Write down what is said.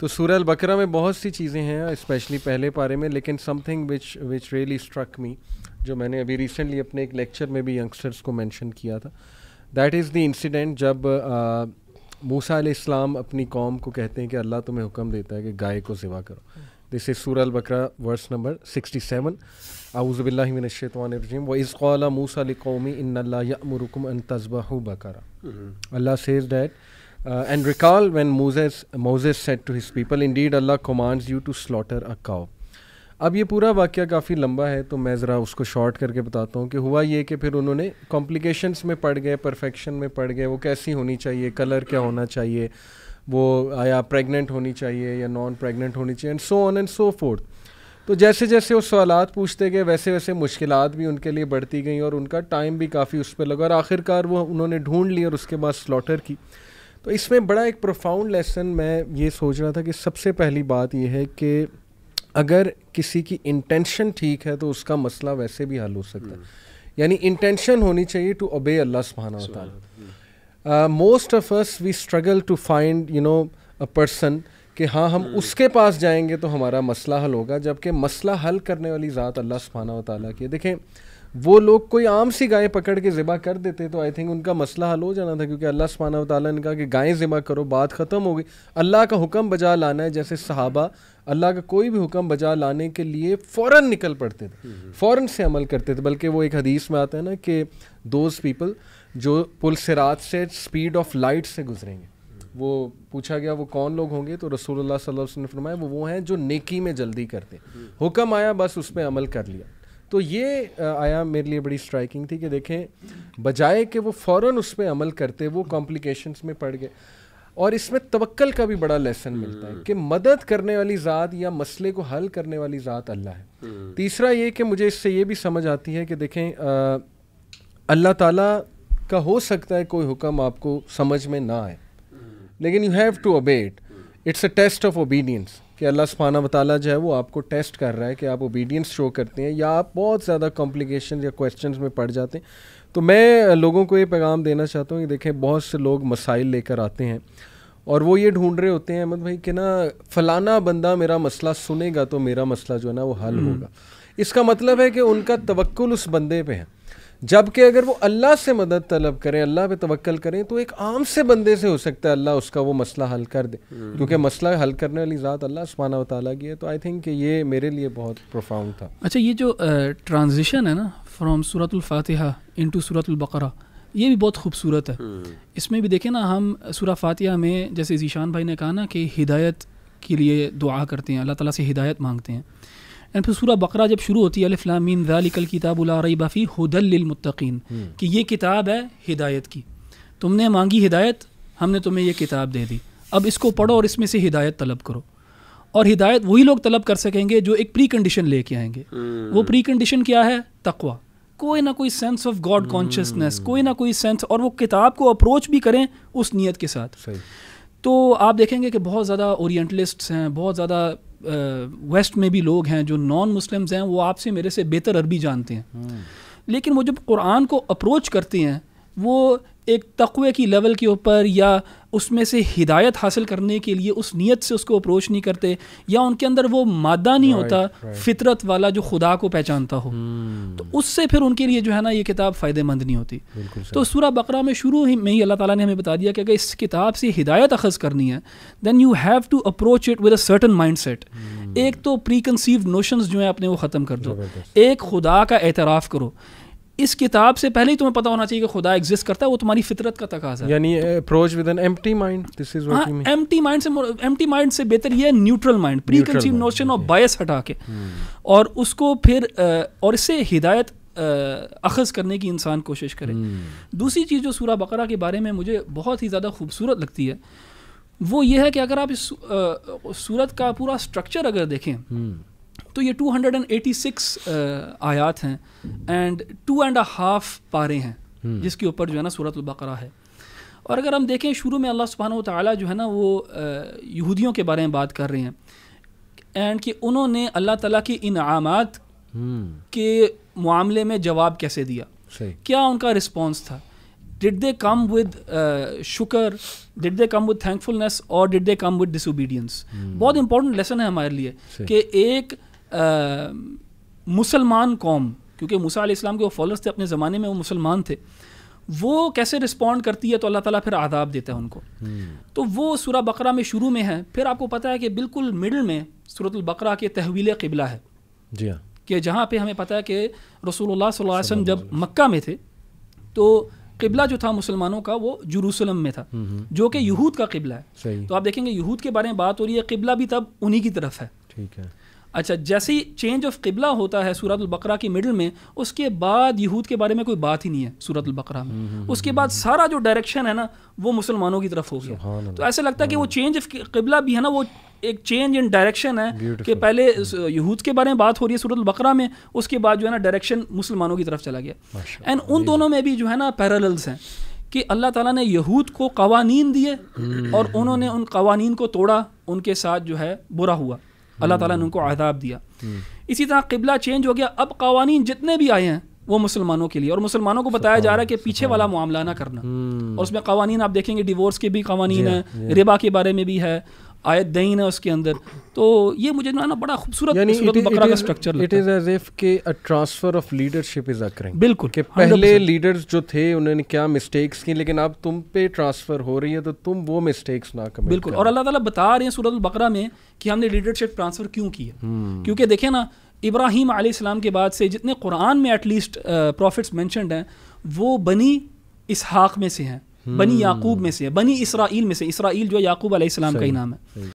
तो सूरह बकरा में बहुत सी चीज़ें हैं स्पेशली पहले पारे में लेकिन something which which really struck me जो मैंने अभी रिसेंटली अपने एक लेक्चर में भी यंगस्टर्स को मेंशन किया था दैट इज़ द इंसिडेंट जब मूसा इस्लाम अपनी कौम को कहते हैं कि अल्लाह तुम्हें हुक्म देता है कि गाय को ज़िवा करो दिस इज़ सूर बकरा वर्स नंबर सिक्सटी सेवन आउज़बिल्लाशतवानजीम व इज़ मूसा कौमी इन अल्लाह यमरकम अन बकरा अल्लाह says that Uh, and recall when Moses Moses said to his people, Indeed Allah commands you to slaughter a cow. अब ये पूरा वाक्य काफ़ी लंबा है तो मैं ज़रा उसको शॉर्ट करके बताता हूँ कि हुआ ये कि फिर उन्होंने कॉम्प्लिकेशंस में पड़ गए परफेक्शन में पड़ गए वो कैसी होनी चाहिए कलर क्या होना चाहिए वो आया प्रेग्नेंट होनी चाहिए या नॉन प्रेग्नेंट होनी चाहिए and so on and so forth तो जैसे जैसे वो सवाल पूछते गए वैसे वैसे मुश्किल भी उनके लिए बढ़ती गई और उनका टाइम भी काफ़ी उस पर लगा और आखिरकार वो उन्होंने ढूंढ ली और उसके बाद स्लॉटर की तो इसमें बड़ा एक प्रोफाउंड लेसन मैं ये सोच रहा था कि सबसे पहली बात यह है कि अगर किसी की इंटेंशन ठीक है तो उसका मसला वैसे भी हल हो सकता है हम्म। यानी इंटेंशन होनी चाहिए टू ओबे अल्लाह सुबहाना तला most of us we struggle to find you know a person कि हाँ हम हम्म। उसके पास जाएंगे तो हमारा मसला हल होगा जबकि मसला हल करने वाली ज़ात अल्लाह सुबहाना वाली की देखें वो लोग कोई आम सी गाय पकड़ के ज़िबा कर देते तो आई थिंक उनका मसला हल हो जाना था क्योंकि अल्लाह सुबहाना ताली ने कहा कि गायें ज़िबा करो बात ख़त्म हो गई अल्लाह का हुक्म बजा लाना है जैसे सहाबा अल्लाह का कोई भी हुक्म बजा लाने के लिए फ़ौर निकल पड़ते थे हम्म। फ़ौर से अमल करते थे बल्कि वो एक हदीस में आता है ना कि दोज पीपल जो पुल सिरात से स्पीड ऑफ लाइट से गुजरेंगे वो पूछा गया वो कौन लोग होंगे तो रसूलुल्लाह सल्लल्लाहु अलैहि वसल्लम ने फरमाया वो वो हैं जो नेकी में जल्दी करते हम्म। हुक्म आया बस उस पर अमल कर लिया तो ये आया मेरे लिए बड़ी स्ट्राइकिंग थी कि देखें बजाय कि वो फ़ौर उस पर अमल करते वो कॉम्प्लिकेशंस में पड़ गए और इसमें तवक्ल का भी बड़ा लेसन मिलता है हम्म। कि मदद करने वाली ज़ात या मसले को हल करने वाली ज़ात अल्लाह है हम्म। तीसरा ये कि मुझे इससे ये भी समझ आती है कि देखें अल्लाह ताला का हो सकता है कोई हुक्म आपको समझ में ना आए हम्म। लेकिन you have to obey it it's a test of obedience कि अल्लाह सुबहाना बताला जो है वो आपको टेस्ट कर रहा है कि आप ओबीडियंस शो करते हैं या आप बहुत ज़्यादा कॉम्प्लिकेशन या क्वेश्चन में पड़ जाते हैं तो मैं लोगों को ये पैगाम देना चाहता हूँ कि देखें बहुत से लोग मसाइल लेकर आते हैं और वो ये ढूंढ रहे होते हैं अहमद मतलब भाई कि ना फलाना बंदा मेरा मसला सुनेगा तो मेरा मसला जो है ना वो हल हम्म। होगा इसका मतलब है कि उनका तवक्ल उस बंदे पे है जबकि अगर वो अल्लाह से मदद तलब करें अल्लाह पे तवक्ल करें तो एक आम से बंदे से हो सकता है अल्लाह उसका वो मसला हल कर दे हम्म। क्योंकि मसला हल करने वाली ज़ात अल्लाह सुबाना वाली की है तो आई थिंक ये मेरे लिए बहुत प्रोफाउंड था अच्छा ये जो ट्रांजिशन है ना फ्राम सूरतफातिहा इन टू सूरतबकरा ये भी बहुत खूबसूरत है हम्म। इसमें भी देखें ना हम सूरा फातह में जैसे ईशान भाई ने कहा ना कि हिदायत के लिए दुआ करते हैं अल्लाह ताला से हिदायत मांगते हैं एंड फिर सूरह बकरा जब शुरू होती है अलफ़लामीन ज़ालिकल किताब बफ़ी हदलमतकीन हम्म। कि ये किताब है हिदायत की तुमने मांगी हिदायत हमने तुम्हें ये किताब दे दी अब इसको पढ़ो और इसमें से हिदायत तलब करो और हिदायत वही लोग तलब कर सकेंगे जो एक प्री कंडीशन लेके आएंगे हम्म। वो प्री कंडीशन क्या है तकवा कोई ना कोई sense of God hmm. Consciousness कोई ना कोई सेंस और वो किताब को अप्रोच भी करें उस नीयत के साथ तो आप देखेंगे कि बहुत ज़्यादा ओरिएंटलिस्ट्स हैं बहुत ज़्यादा वेस्ट में भी लोग हैं जो नॉन मुस्लिम्स हैं वो आपसे मेरे से बेहतर अरबी जानते हैं हम्म। लेकिन वो जब कुरान को अप्रोच करते हैं वो एक तकवे की लेवल के ऊपर या उसमें से हिदायत हासिल करने के लिए उस नीयत से उसको अप्रोच नहीं करते या उनके अंदर वो मादा नहीं right, होता right. फितरत वाला जो खुदा को पहचानता हो hmm. तो उससे फिर उनके लिए जो है ना ये किताब फ़ायदेमंद नहीं होती तो सूर्य बकरा में शुरू ही में ही अल्लाह ताला ने हमें बता दिया कि अगर इस किताब से हिदायत अखज़ करनी है then you have to approach it with a certain mind set एक तो प्री कंसीव नोशंस जो हैं अपने वो ख़त्म कर दो एक खुदा का एतराफ़ करो इस किताब से पहले ही तुम्हें पता होना चाहिए कि खुदा एग्जिस्ट करता है वो तुम्हारी फितरत का तकाजा है यानी approach with an empty mind this is what you empty mind से एम्प्टी माइंड से बेहतर ये neutral mind preconceived notion of bias हटा के hmm. और उसको फिर और इससे हिदायत अखज़ करने की इंसान कोशिश करे hmm. दूसरी चीज़ जो सूरा बकरा के बारे में मुझे बहुत ही ज़्यादा खूबसूरत लगती है वो ये है कि अगर आप इस सूरत का पूरा स्ट्रक्चर अगर देखें hmm. तो ये 286 uh, आयात हैं एंड टू एंड हाफ पारे हैं hmm. जिसके ऊपर जो है ना सूरत बकरा है और अगर हम देखें शुरू में अल्लाह सुबहान तला जो है ना वो uh, यहूदियों के बारे में बात कर रहे हैं एंड कि उन्होंने अल्लाह तला के इनामत hmm. के मामले में जवाब कैसे दिया क्या उनका रिस्पॉन्स था डिड दे कम विद शुक्र did they come with thankfulness और did they come with disobedience बहुत इंपॉर्टेंट लेसन है हमारे लिए कि एक मुसलमान कौम क्योंकि मूसा इस्लाम के वो फॉलोअर्स थे अपने ज़माने में वो मुसलमान थे वो कैसे रिस्पॉन्ड करती है तो अल्लाह ताला फिर आदाब देता है उनको हम्म। तो वो सूरह बकरा में शुरू में है फिर आपको पता है कि बिल्कुल मिडल में सूरत बकरा के तहवील किबला है जी हाँ कि जहाँ पे हमें पता है कि रसूल वसम जब मक्का में थे तो किबला जो था मुसलमानों का वो जरूसलम में था हम्म, हम्म। जो कि यहूद का किबला है तो आप देखेंगे यहूद के बारे में बात हो रही है किबला भी तब उन्हीं की तरफ है ठीक है अच्छा जैसे ही चेंज ऑफ किबला होता है सूरत बकरा की मिडल में उसके बाद यहूद के बारे में कोई बात ही नहीं है सूरत बकरा में हम्म, हम्म, उसके हम्म, बाद सारा जो डायरेक्शन है ना वो मुसलमानों की तरफ हो गया तो ऐसा लगता है कि वो चेंज ऑफ किबला भी है ना वो एक चेंज इन डायरेक्शन है कि पहले यहूद के बारे में बात हो रही है सूरत बकरा में उसके बाद जो है ना डायरेक्शन मुसलमानों की तरफ चला गया एंड उन दोनों में भी जो है ना पैरल्स हैं कि अल्लाह ताला ने यहूद को कवानीन दिए और उन्होंने उन कवानीन को तोड़ा उनके साथ जो है बुरा हुआ अल्लाह ताला ने हम्म। उनको आदाब दिया हम्म। इसी तरह किबला चेंज हो गया अब कवानी जितने भी आए हैं वो मुसलमानों के लिए और मुसलमानों को बताया जा रहा है कि पीछे वाला मामला ना करना हम्म। और उसमें कवानीन आप देखेंगे डिवोर्स के भी कवानीन हैं रिबा के बारे में भी है आयत दही है उसके अंदर तो ये मुझे ना बड़ा खूबसूरत बकरा का structure it is as if के a transfer of leadership is बिल्कुल पहले लीडर्स जो थे उन्होंने क्या मिस्टेक्स की लेकिन अब तुम पे ट्रांसफर हो रही है तो तुम वो मिस्टेक्स ना करो बिल्कुल और अल्लाह ताला बता रहे हैं सूरत बकरा में कि हमने लीडरशिप ट्रांसफर क्यों की है हम्म। क्योंकि देखे ना इब्राहिम आलाम के बाद से जितने कुरान में एटलीस्ट प्रॉफिट्स मैंशनड हैं वो बनी इसहाक में से हैं बनी याकूब हम्म। में से बनी इसराइल में से इसराइल जो याकूब आसमाम का ही नाम है